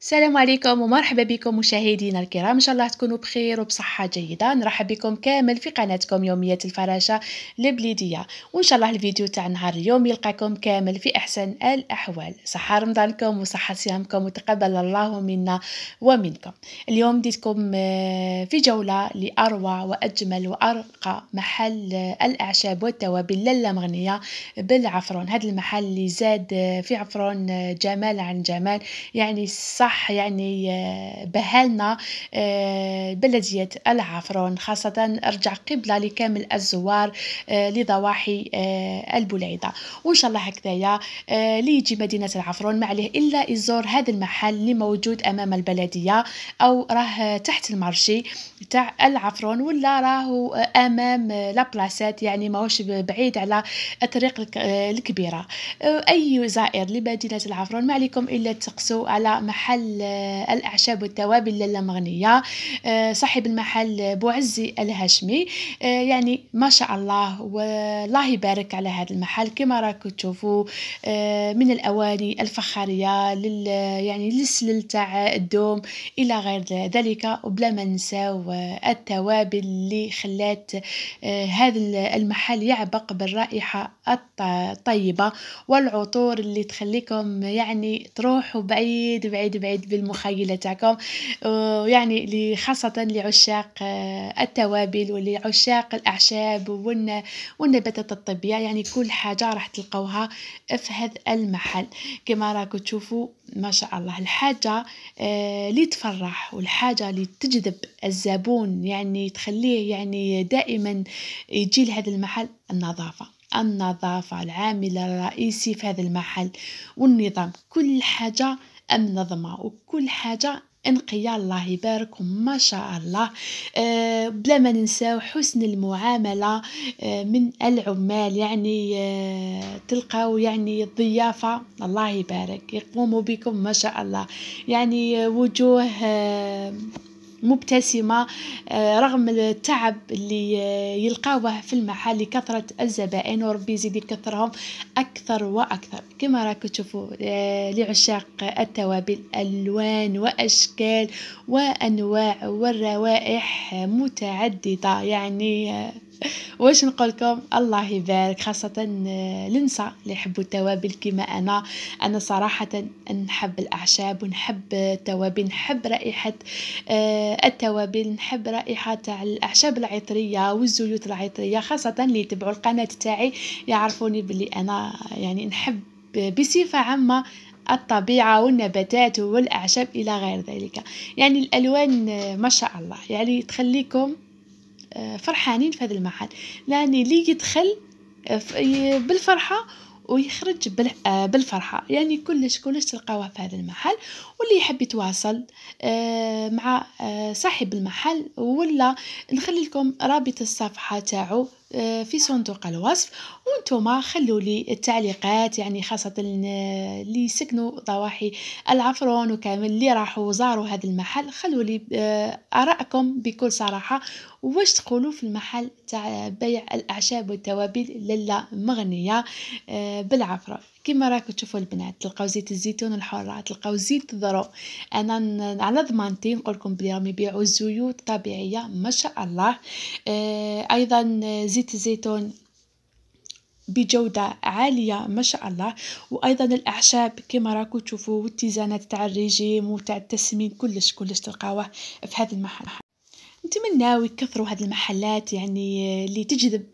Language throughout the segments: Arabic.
السلام عليكم ومرحبا بكم مشاهدينا الكرام ان شاء الله تكونوا بخير وبصحه جيده نرحب بكم كامل في قناتكم يوميات الفراشه البليديه وان شاء الله الفيديو تاع نهار اليوم يلقاكم كامل في احسن الاحوال صحه رمضانكم وصحه صيامكم وتقبل الله منا ومنكم اليوم ديتكم آه، في جوله لاروع واجمل وارقى محل آه، الاعشاب والتوابل لاله مغنيه بالعفرون هذا المحل اللي زاد آه، في عفرون جمال عن جمال يعني صح راح يعني آه، بهالنا آه، بلدية العفرون خاصة رجع قبلة لكامل الزوار آه، لضواحي البليدة وإن شاء الله هكذايا يا يجي مدينة العفرون ما عليه إلا يزور هذا المحل اللي موجود أمام البلدية أو راه تحت المرشي تاع العفرون ولا راه أمام لابلاسات يعني ماهوش بعيد على الطريق الكبيرة أي زائر لمدينة العفرون ما عليكم إلا تقسو على محل آه، الأعشاب والتوابل للا مغنية آه، صاحب المحل بوعزي الهاشمي آه، يعني ما شاء الله والله يبارك على هذا المحل كما راكم تشوفوا من الأواني الفخارية لل يعني للسلل تاع الدوم إلى غير ذلك وبلا ما نساو التوابل اللي خلات هذا المحل يعبق بالرائحة الطيبة والعطور اللي تخليكم يعني تروحوا بعيد بعيد بعيد الجماد بالمخيلة تاعكم ويعني آه، خاصة لعشاق آه، التوابل ولعشاق الأعشاب والنباتات الطبية يعني كل حاجة راح تلقوها في هذا المحل كما راكم تشوفوا ما شاء الله الحاجة آه، اللي تفرح والحاجة اللي تجذب الزبون يعني تخليه يعني دائما يجي لهذا المحل النظافة النظافة العامل الرئيسي في هذا المحل والنظام كل حاجة ام نظمه وكل حاجه انقيا الله يبارك ما شاء الله آه، بلا ما ننساو حسن المعاملة آه، من العمال يعني آه، تلقاو يعني الضيافة الله يبارك يقوموا بكم ما شاء الله يعني وجوه مبتسمة آه، رغم التعب اللي آه، يلقاوه في المحل لكثرة الزبائن وربي يزيد يكثرهم أكثر وأكثر كما راكو تشوفوا آه، لعشاق التوابل ألوان وأشكال وأنواع والروائح متعددة يعني واش نقولكم الله يبارك خاصة آه، النساء اللي يحبوا التوابل كما أنا أنا صراحة نحب الأعشاب ونحب التوابل نحب رائحة آه، التوابل نحب رائحة تاع الأعشاب العطرية والزيوت العطرية خاصة اللي يتبعوا القناة تاعي يعرفوني بلي أنا يعني نحب بصفة عامة الطبيعة والنباتات والأعشاب إلى غير ذلك يعني الألوان آه، ما شاء الله يعني تخليكم آه، فرحانين في هذا المعهد لاني اللي يدخل آه، بالفرحة ويخرج آه، بالفرحة يعني كلش كلش تلقاوه في هذا المحل واللي يحب يتواصل مع صاحب المحل ولا نخلي لكم رابط الصفحة تاعو آه، في صندوق الوصف وانتم خلوا لي التعليقات يعني خاصة اللي آه، سكنوا ضواحي العفرون وكامل اللي راحوا وزاروا هذا المحل خلوا لي آه، آراءكم بكل صراحة واش تقولوا في المحل تاع بيع الأعشاب والتوابل للا مغنية بالعفرون كما راكم تشوفوا البنات تلقاو زيت الزيتون الحرة تلقاو زيت الذرة انا على ضمانتي نقول لكم بلي راهم يبيعوا الزيوت طبيعيه ما شاء الله آه ايضا زيت الزيتون بجودة عالية ما شاء الله وأيضا الأعشاب كما راكو تشوفوا والتزانات تاع الريجيم وتاع التسمين كلش كلش تلقاوه في هذا المحل نتمناو يكثروا هاد المحلات يعني آه، اللي تجذب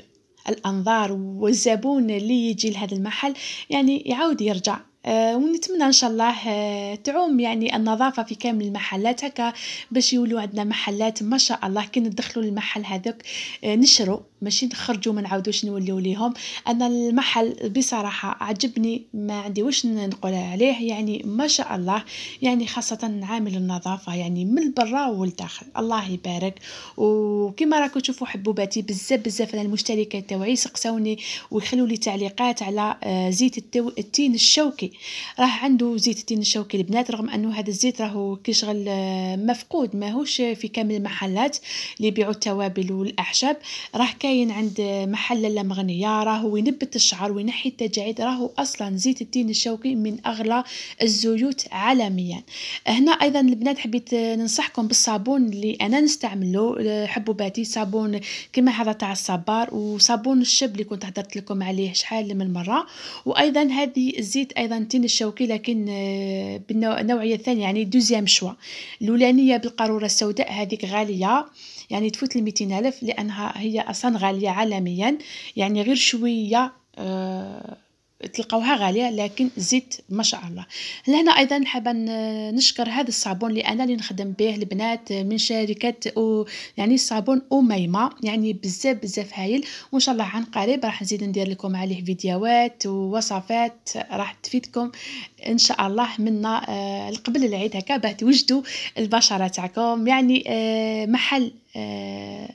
الأنظار والزبون اللي يجي لهذا المحل يعني يعود يرجع آه، ونتمنى ان شاء الله آه، تعوم يعني النظافه في كامل المحلات هكا باش يولوا عندنا محلات ما شاء الله كي ندخلوا للمحل هذاك آه، نشرو ماشي نخرجوا ما نعاودوش نوليو ليهم انا المحل بصراحه عجبني ما عندي واش نقول عليه يعني ما شاء الله يعني خاصه عامل النظافه يعني من برا والداخل الله يبارك وكما راكم تشوفوا حبوباتي بزاف بزاف على المشتركات تاعي سقساوني ويخلوا لي تعليقات على زيت التين الشوكي راه عنده زيت التين الشوكي البنات رغم انه هذا الزيت راهو كيشغل آه، مفقود ماهوش في كامل المحلات اللي يبيعوا التوابل والاعشاب راه كاين عند محل اللمغنيه راهو ينبت الشعر وينحي التجاعيد راهو اصلا زيت التين الشوكي من اغلى الزيوت عالميا هنا ايضا البنات حبيت آه، ننصحكم بالصابون اللي انا نستعمله آه، حبوباتي صابون كما هذا تاع الصبار وصابون الشب اللي كنت هضرت لكم عليه شحال من مره وايضا هذه الزيت ايضا الكانتين الشوكي لكن آه، بالنوعيه الثانيه يعني دوزيام شوا الاولانيه بالقاروره السوداء هذيك غاليه يعني تفوت لميتين ألف لانها هي اصلا غاليه عالميا يعني غير شويه آه، تلقاوها غاليه لكن زيت ما شاء الله لهنا ايضا حابه نشكر هذا الصابون اللي انا اللي نخدم به البنات من شركه أو يعني صابون اميمه يعني بزاف بزاف هايل وان شاء الله عن قريب راح نزيد ندير لكم عليه فيديوهات ووصفات راح تفيدكم ان شاء الله منا آه، قبل العيد هكا باه توجدوا البشره تاعكم يعني آه، محل آه،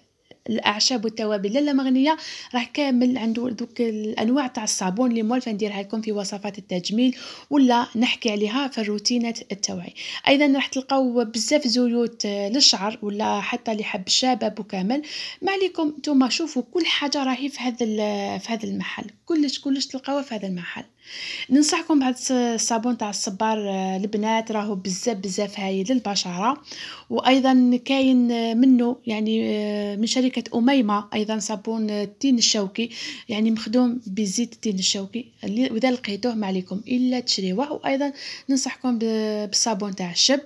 الاعشاب والتوابل لا مغنيه راه كامل عنده دوك الانواع تاع الصابون اللي مولفه نديرها لكم في وصفات التجميل ولا نحكي عليها في الروتينات التوعي ايضا راح تلقاو بزاف زيوت آه، للشعر ولا حتى اللي حب الشباب وكامل ما عليكم نتوما شوفوا كل حاجه راهي في هذا آه، في هذا المحل كلش كلش تلقاوها في هذا المحل ننصحكم بهذا الصابون تاع الصبار آه، البنات راهو بزاف بزاف هايل للبشره وايضا كاين آه، منه يعني آه، من شركه اميمه ايضا صابون التين الشوكي يعني مخدوم بزيت التين الشوكي واذا لقيتوه ما عليكم الا تشريوه وايضا ننصحكم بالصابون تاع الشب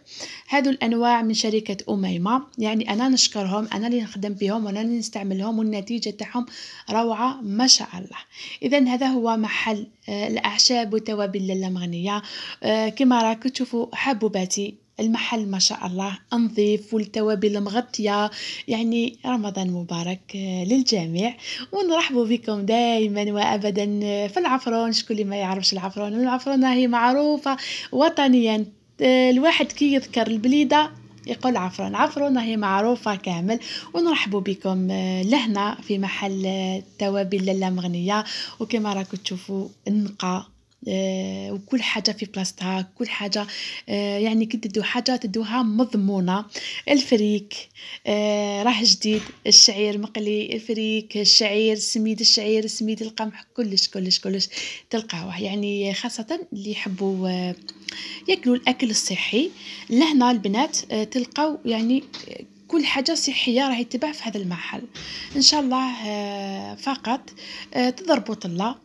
هادو الانواع من شركه اميمه يعني انا نشكرهم انا اللي نخدم بهم وانا اللي نستعملهم والنتيجه تاعهم روعه ما شاء الله اذا هذا هو محل الأعلى اعشاب وتوابل للمغنيه آه، كما راكم تشوفوا حبوباتي المحل ما شاء الله نظيف والتوابل مغطية يعني رمضان مبارك آه، للجميع ونرحبوا بكم دائما وأبدا آه، في العفرون شكون اللي ما يعرفش العفرون العفرونة هي معروفة وطنيا الواحد كي يذكر البليده يقول عفرون عفرون هي معروفة كامل ونرحبوا بكم آه، لهنا في محل آه، توابل لالا مغنية وكما راكم تشوفوا النقا آه، وكل حاجه في بلاصتها كل حاجه آه، يعني كي تدو حاجه تدوها مضمونه الفريك آه، راه جديد الشعير مقلي الفريك الشعير سميد الشعير سميد القمح كلش كلش كلش تلقاوه يعني خاصه اللي يحبوا ياكلوا الاكل الصحي لهنا البنات تلقاو يعني كل حاجة صحية راهي تباع في هذا المحل إن شاء الله فقط تضربوا طلة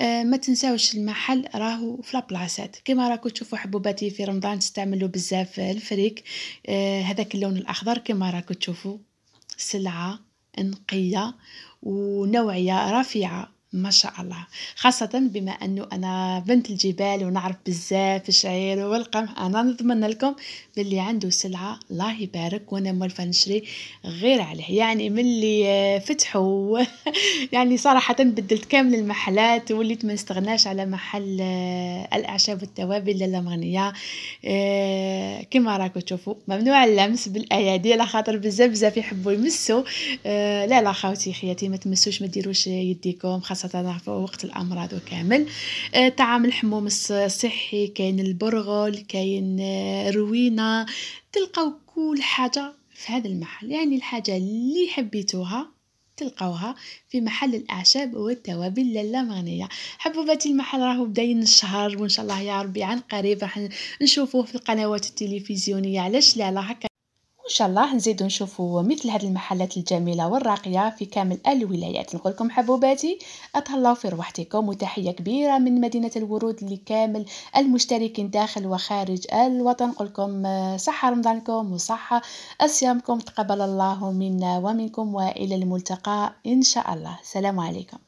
آه، ما تنساوش المحل راهو في لابلاصات كما راكم تشوفوا حبوباتي في رمضان تستعملوا بزاف الفريك آه، هذاك اللون الاخضر كما راكم تشوفوا سلعه نقيه ونوعيه رفيعه ما شاء الله خاصة بما أنه أنا بنت الجبال ونعرف بزاف الشعير والقمح أنا نضمن لكم باللي عنده سلعة الله يبارك وأنا مولفة نشري غير عليه يعني من اللي آه، فتحوا يعني صراحة بدلت كامل المحلات وليت ما نستغناش على محل آه، الأعشاب والتوابل للمغنية آه، كما راكم تشوفوا ممنوع اللمس بالأيادي على خاطر بزاف بزاف يحبوا يمسوا لا لا خاوتي خياتي ما تمسوش ما ديروش يديكم خاصة ستضعف وقت الأمراض وكامل آه، طعام الحموم الصحي كاين البرغل كاين آه، روينة تلقاو كل حاجة في هذا المحل يعني الحاجة اللي حبيتوها تلقاوها في محل الاعشاب والتوابل للمغنيه حبوباتي المحل راهو بدا الشهر وان شاء الله يا ربي عن قريب راح نشوفوه في القنوات التلفزيونيه علاش لا لا هكا وان شاء الله نزيدو نشوفوا مثل هذه المحلات الجميله والراقيه في كامل الولايات نقول لكم حبوباتي اتهلاو في روحتكم وتحيه كبيره من مدينه الورود لكامل المشتركين داخل وخارج الوطن نقول لكم آه، صحه رمضانكم وصحه صيامكم تقبل الله منا ومنكم والى الملتقى ان شاء الله السلام عليكم